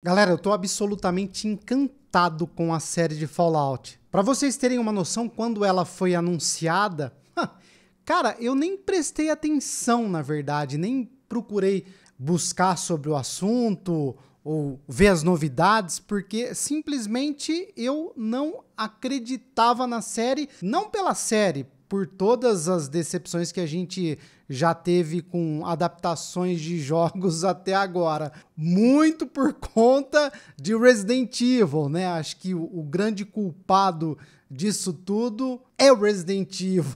Galera, eu tô absolutamente encantado com a série de Fallout. Para vocês terem uma noção, quando ela foi anunciada, cara, eu nem prestei atenção, na verdade, nem procurei buscar sobre o assunto ou ver as novidades, porque simplesmente eu não acreditava na série, não pela série, por todas as decepções que a gente já teve com adaptações de jogos até agora. Muito por conta de Resident Evil, né? Acho que o, o grande culpado disso tudo é o Resident Evil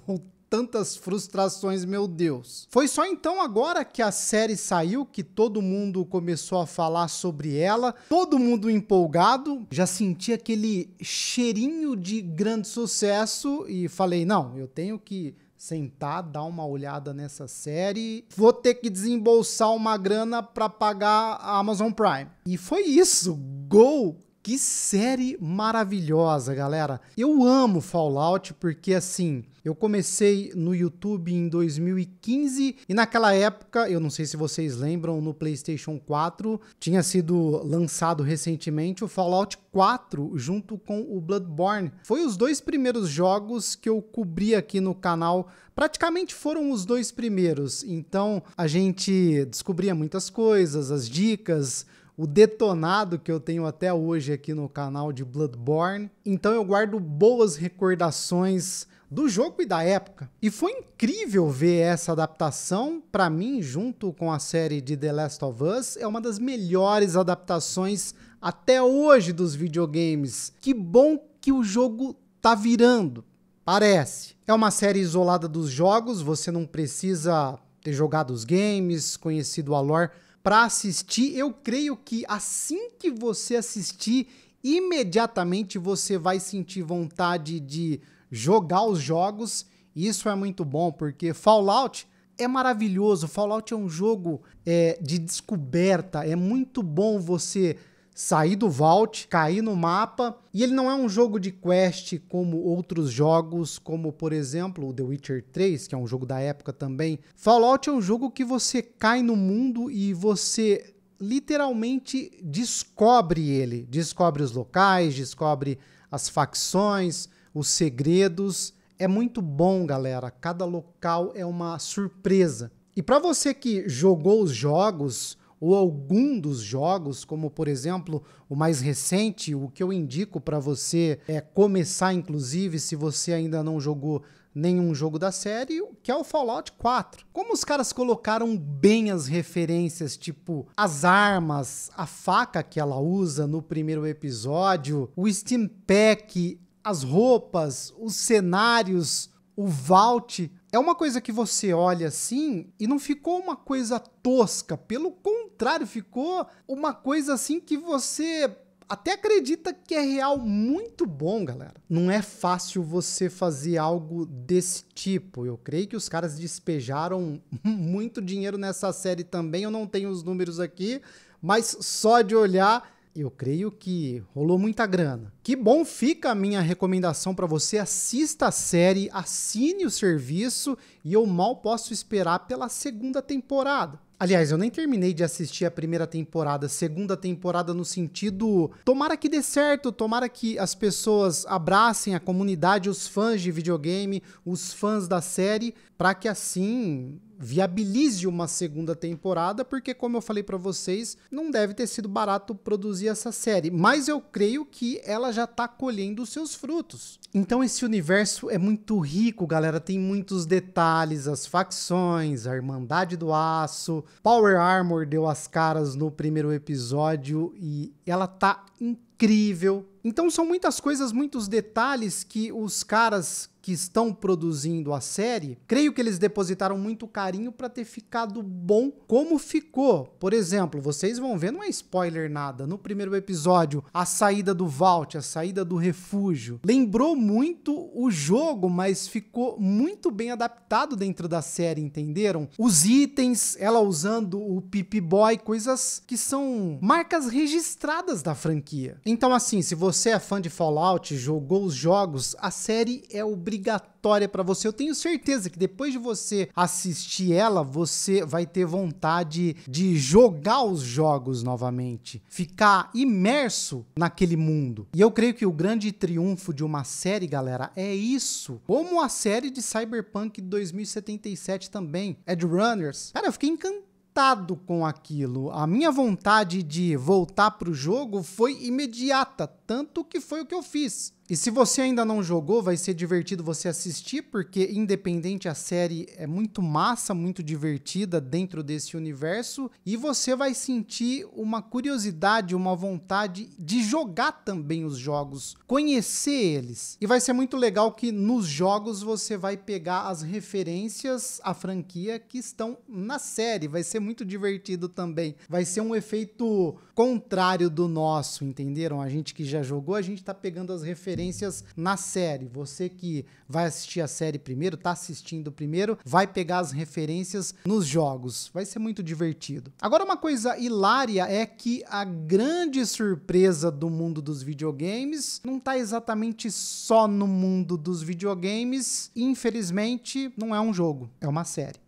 tantas frustrações, meu Deus. Foi só então agora que a série saiu que todo mundo começou a falar sobre ela, todo mundo empolgado, já senti aquele cheirinho de grande sucesso e falei: "Não, eu tenho que sentar, dar uma olhada nessa série. Vou ter que desembolsar uma grana para pagar a Amazon Prime. E foi isso. Gol! Que série maravilhosa, galera. Eu amo Fallout porque assim, eu comecei no YouTube em 2015 e naquela época, eu não sei se vocês lembram, no PlayStation 4 tinha sido lançado recentemente o Fallout 4 junto com o Bloodborne. Foi os dois primeiros jogos que eu cobri aqui no canal praticamente foram os dois primeiros. Então a gente descobria muitas coisas, as dicas, o detonado que eu tenho até hoje aqui no canal de Bloodborne. Então eu guardo boas recordações do jogo e da época. E foi incrível ver essa adaptação, para mim, junto com a série de The Last of Us, é uma das melhores adaptações até hoje dos videogames. Que bom que o jogo tá virando, parece. É uma série isolada dos jogos, você não precisa ter jogado os games, conhecido a lore para assistir. Eu creio que assim que você assistir, imediatamente você vai sentir vontade de jogar os jogos. Isso é muito bom, porque Fallout é maravilhoso. Fallout é um jogo é, de descoberta. É muito bom você sair do vault, cair no mapa. E ele não é um jogo de quest como outros jogos, como por exemplo o The Witcher 3, que é um jogo da época também. Fallout é um jogo que você cai no mundo e você literalmente descobre ele, descobre os locais, descobre as facções, os segredos. É muito bom, galera. Cada local é uma surpresa. E para você que jogou os jogos, ou algum dos jogos, como por exemplo o mais recente, o que eu indico para você é começar, inclusive, se você ainda não jogou nenhum jogo da série, que é o Fallout 4. Como os caras colocaram bem as referências, tipo as armas, a faca que ela usa no primeiro episódio, o pack, as roupas, os cenários, o Vault, é uma coisa que você olha assim e não ficou uma coisa tosca, pelo contrário, ficou uma coisa assim que você até acredita que é real muito bom, galera. Não é fácil você fazer algo desse tipo. Eu creio que os caras despejaram muito dinheiro nessa série também. Eu não tenho os números aqui, mas só de olhar eu creio que rolou muita grana. Que bom fica a minha recomendação para você, assista a série, assine o serviço e eu mal posso esperar pela segunda temporada. Aliás, eu nem terminei de assistir a primeira temporada, segunda temporada no sentido, tomara que dê certo, tomara que as pessoas abracem a comunidade, os fãs de videogame, os fãs da série, para que assim viabilize uma segunda temporada, porque como eu falei para vocês, não deve ter sido barato produzir essa série, mas eu creio que ela já tá colhendo os seus frutos. Então esse universo é muito rico, galera, tem muitos detalhes, as facções, a Irmandade do Aço, Power Armor deu as caras no primeiro episódio e ela tá incrível incrível. Então são muitas coisas, muitos detalhes que os caras que estão produzindo a série, creio que eles depositaram muito carinho para ter ficado bom como ficou. Por exemplo, vocês vão ver, não é spoiler nada, no primeiro episódio, a saída do Vault, a saída do refúgio. Lembrou muito o jogo, mas ficou muito bem adaptado dentro da série, entenderam? Os itens, ela usando o Pip Boy, coisas que são marcas registradas da franquia. Então, assim, se você é fã de Fallout, jogou os jogos, a série é obrigatória para você. Eu tenho certeza que depois de você assistir ela, você vai ter vontade de jogar os jogos novamente, ficar imerso naquele mundo. E eu creio que o grande triunfo de uma série, galera, é isso. Como a série de Cyberpunk 2077 também, Ed Runners. Cara, eu fiquei encantado conectado com aquilo. A minha vontade de voltar para o jogo foi imediata, tanto que foi o que eu fiz. E se você ainda não jogou, vai ser divertido você assistir, porque independente a série é muito massa, muito divertida dentro desse universo, e você vai sentir uma curiosidade, uma vontade de jogar também os jogos, conhecer eles. E vai ser muito legal que nos jogos você vai pegar as referências à franquia que estão na série, vai ser muito divertido também. Vai ser um efeito contrário do nosso, entenderam? A gente que já jogou, a gente tá pegando as referências referências na série. Você que vai assistir a série primeiro, tá assistindo primeiro, vai pegar as referências nos jogos. Vai ser muito divertido. Agora, uma coisa hilária é que a grande surpresa do mundo dos videogames não tá exatamente só no mundo dos videogames. Infelizmente, não é um jogo, é uma série.